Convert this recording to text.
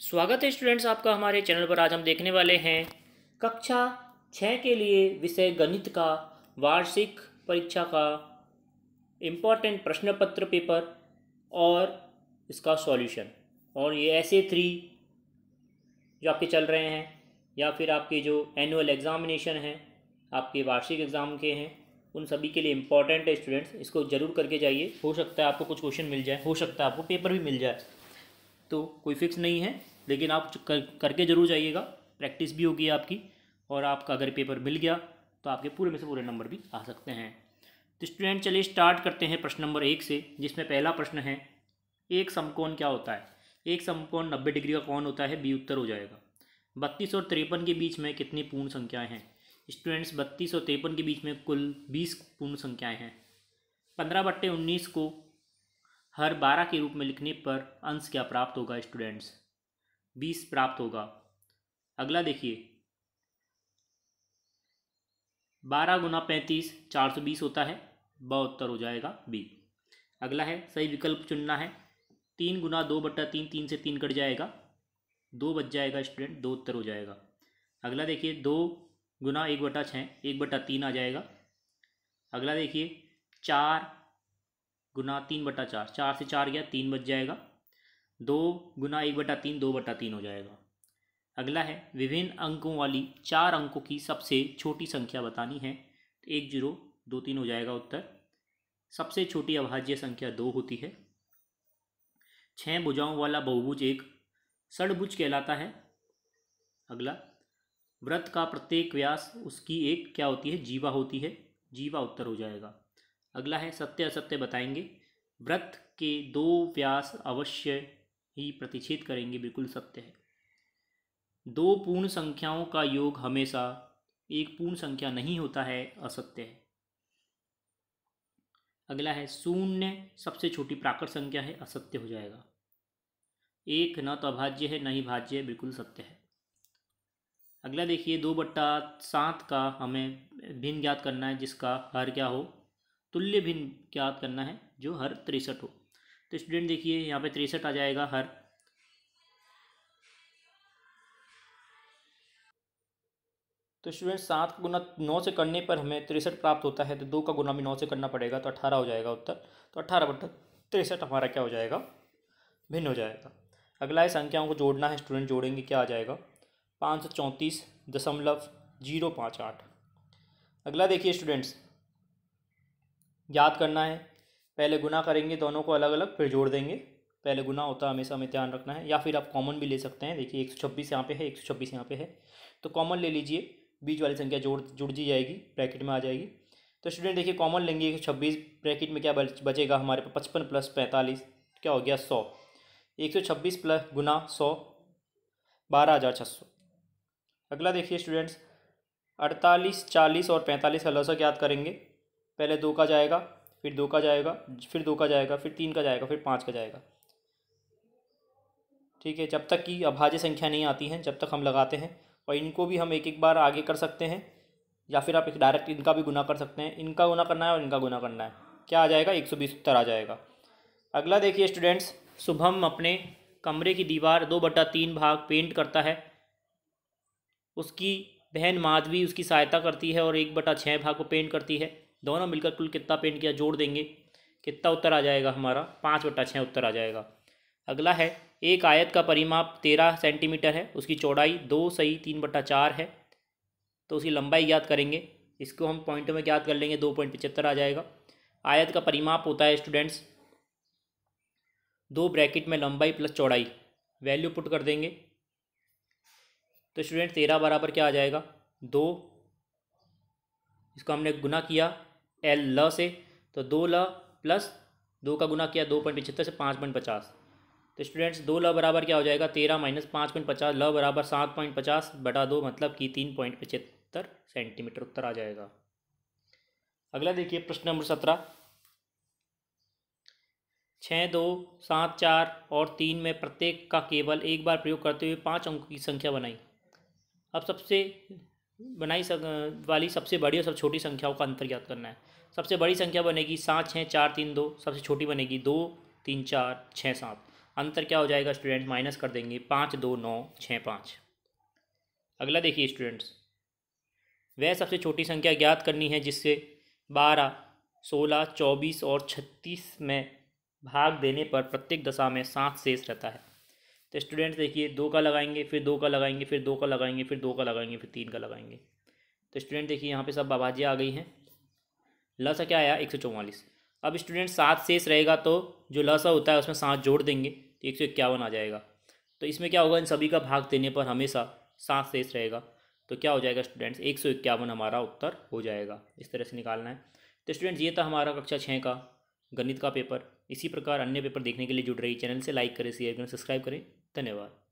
स्वागत है स्टूडेंट्स आपका हमारे चैनल पर आज हम देखने वाले हैं कक्षा छः के लिए विषय गणित का वार्षिक परीक्षा का इम्पॉर्टेंट प्रश्न पत्र पेपर और इसका सॉल्यूशन और ये ऐसे थ्री जो आपके चल रहे हैं या फिर आपके जो एनुअल एग्ज़ामिनेशन हैं आपके वार्षिक एग्ज़ाम के हैं उन सभी के लिए इम्पॉर्टेंट है स्टूडेंट्स इसको ज़रूर करके जाइए हो सकता है आपको कुछ क्वेश्चन मिल जाए हो सकता है आपको पेपर भी मिल जाए तो कोई फिक्स नहीं है लेकिन आप कर, करके जरूर जाइएगा प्रैक्टिस भी होगी आपकी और आपका अगर पेपर मिल गया तो आपके पूरे में से पूरे नंबर भी आ सकते हैं तो स्टूडेंट चलिए स्टार्ट करते हैं प्रश्न नंबर एक से जिसमें पहला प्रश्न है एक समकोण क्या होता है एक समकोण नब्बे डिग्री का कौन होता है बी उत्तर हो जाएगा बत्तीस और तिरपन के बीच में कितनी पूर्ण संख्याएं हैं स्टूडेंट्स बत्तीस और तिरपन के बीच में कुल बीस पूर्ण संख्याएं हैं पंद्रह बट्टे उन्नीस को हर बारह के रूप में लिखने पर अंश क्या प्राप्त होगा स्टूडेंट्स बीस प्राप्त होगा अगला देखिए बारह गुना पैंतीस चार सौ बीस होता है बहत्तर हो जाएगा बी अगला है सही विकल्प चुनना है तीन गुना दो बट्टा तीन तीन से तीन कट जाएगा दो बच जाएगा स्टूडेंट दो उत्तर हो जाएगा अगला देखिए दो गुना एक बटा छः एक बटा तीन आ जाएगा अगला देखिए चार गुना तीन बटा चार चार से चार गया तीन बच जाएगा दो गुना एक बटा तीन दो बटा तीन हो जाएगा अगला है विभिन्न अंकों वाली चार अंकों की सबसे छोटी संख्या बतानी है तो एक जीरो दो तीन हो जाएगा उत्तर सबसे छोटी अभाज्य संख्या दो होती है छः भुजाओं वाला बहुभुज एक षडभुज कहलाता है अगला व्रत का प्रत्येक व्यास उसकी एक क्या होती है जीवा होती है जीवा उत्तर हो जाएगा अगला है सत्य असत्य बताएंगे व्रत के दो व्यास अवश्य ही प्रतिच्छेद करेंगे बिल्कुल सत्य है दो पूर्ण संख्याओं का योग हमेशा एक पूर्ण संख्या नहीं होता है असत्य है अगला है शून्य सबसे छोटी प्राकृत संख्या है असत्य हो जाएगा एक न तो अभाज्य है न ही भाज्य है बिल्कुल सत्य है अगला देखिए दो बट्टा सात का हमें भिन्न ज्ञात करना है जिसका हर क्या हो तुल्य भिन्न ज्ञात करना है जो हर तिरसठ हो तो स्टूडेंट देखिए यहाँ पे तिरसठ आ जाएगा हर तो स्टूडेंट सात का गुना नौ से करने पर हमें तिरसठ प्राप्त होता है तो दो का गुना भी नौ से करना पड़ेगा तो अठारह हो जाएगा उत्तर तो अठारह बट्टा तिरसठ हमारा क्या हो जाएगा भिन्न हो जाएगा अगला है संख्याओं को जोड़ना है स्टूडेंट जोड़ेंगे क्या आ जाएगा पाँच सौ चौंतीस दशमलव जीरो पाँच आठ अगला देखिए स्टूडेंट्स याद करना है पहले गुना करेंगे दोनों को अलग अलग फिर जोड़ देंगे पहले गुना होता है हमेशा हमें ध्यान रखना है या फिर आप कॉमन भी ले सकते हैं देखिए एक सौ छब्बीस यहाँ पे है एक सौ छब्बीस यहाँ पर है तो कॉमन ले लीजिए बीच वाली संख्या जोड़ जुड़ जी जाएगी ब्रैकेट में आ जाएगी तो स्टूडेंट देखिए कॉमन लेंगे एक सौ छब्बीस ब्रैकेट में क्या बचेगा हमारे पास पचपन प्लस पैंतालीस क्या हो गया सौ एक सौ छब्बीस प्लस गुना सौ बारह हज़ार छः सौ अगला देखिए स्टूडेंट्स अड़तालीस चालीस और पैंतालीस का लसक याद करेंगे पहले दो का जाएगा फिर दो का जाएगा फिर दो का जाएगा फिर तीन का जाएगा फिर पाँच का जाएगा ठीक है जब तक कि अभाज्य संख्या नहीं आती हैं जब तक हम लगाते हैं और इनको भी हम एक एक बार आगे कर सकते हैं या फिर आप एक डायरेक्ट इनका भी गुना कर सकते हैं इनका गुना करना है और इनका गुना करना है क्या आ जाएगा एक सौ बीस उत्तर आ जाएगा अगला देखिए स्टूडेंट्स शुभम अपने कमरे की दीवार दो बटा तीन भाग पेंट करता है उसकी बहन माधवी उसकी सहायता करती है और एक बटा छः भाग को पेंट करती है दोनों मिलकर कुल कितना पेंट किया जोड़ देंगे कितना उत्तर आ जाएगा हमारा पाँच बट्टा छः उत्तर आ जाएगा अगला है एक आयत का परिमाप तेरह सेंटीमीटर है उसकी चौड़ाई दो सही तीन बट्टा चार है तो उसकी लंबाई ज्ञात करेंगे इसको हम पॉइंट में ज्ञात कर लेंगे दो पॉइंट पचहत्तर आ जाएगा आयत का परिमाप होता है स्टूडेंट्स दो ब्रैकेट में लंबाई प्लस चौड़ाई वैल्यू पुट कर देंगे तो स्टूडेंट तेरह बराबर क्या आ जाएगा दो इसको हमने गुना किया एल ल से तो दो ल प्लस दो का गुना किया दो पॉइंट पिछहत्तर से पाँच पॉइंट पचास तो स्टूडेंट्स दो ल बराबर क्या हो जाएगा तेरह माइनस पाँच पॉइंट पचास ल बराबर सात पॉइंट पचास बटा दो मतलब कि तीन पॉइंट पचहत्तर सेंटीमीटर उत्तर आ जाएगा अगला देखिए प्रश्न नंबर सत्रह छः दो सात चार और तीन में प्रत्येक का केवल एक बार प्रयोग करते हुए पाँच अंकों की संख्या बनाई अब सबसे बनाई सक वाली सबसे बड़ी और सबसे छोटी संख्याओं का अंतर ज्ञात करना है सबसे बड़ी संख्या बनेगी सात छः चार तीन दो सबसे छोटी बनेगी दो तीन चार छः सात अंतर क्या हो जाएगा स्टूडेंट माइनस कर देंगे पाँच दो नौ छः पाँच अगला देखिए स्टूडेंट्स वह सबसे छोटी संख्या ज्ञात करनी है जिससे बारह सोलह चौबीस और छत्तीस में भाग देने पर प्रत्येक दशा में सात शेष रहता है तो स्टूडेंट्स देखिए दो का लगाएंगे फिर दो का लगाएंगे फिर दो का लगाएंगे फिर दो का लगाएंगे फिर तीन का लगाएंगे तो स्टूडेंट देखिए यहाँ पे सब बाबाजी आ गई हैं लसा क्या आया एक सौ चौवालीस अब स्टूडेंट सात शेष रहेगा तो जो लसा होता है उसमें सात जोड़ देंगे तो एक सौ इक्यावन आ जाएगा तो इसमें क्या होगा इन सभी का भाग देने पर हमेशा सात शेष रहेगा तो क्या हो जाएगा स्टूडेंट्स एक सौ इक्यावन हमारा उत्तर हो जाएगा इस तरह से निकालना है तो स्टूडेंट्स ये था हमारा कक्षा छः का गणित का पेपर इसी प्रकार अन्य पेपर देखने के लिए जुड़ रही चैनल से लाइक करें शेयर करें सब्सक्राइब करें धन्यवाद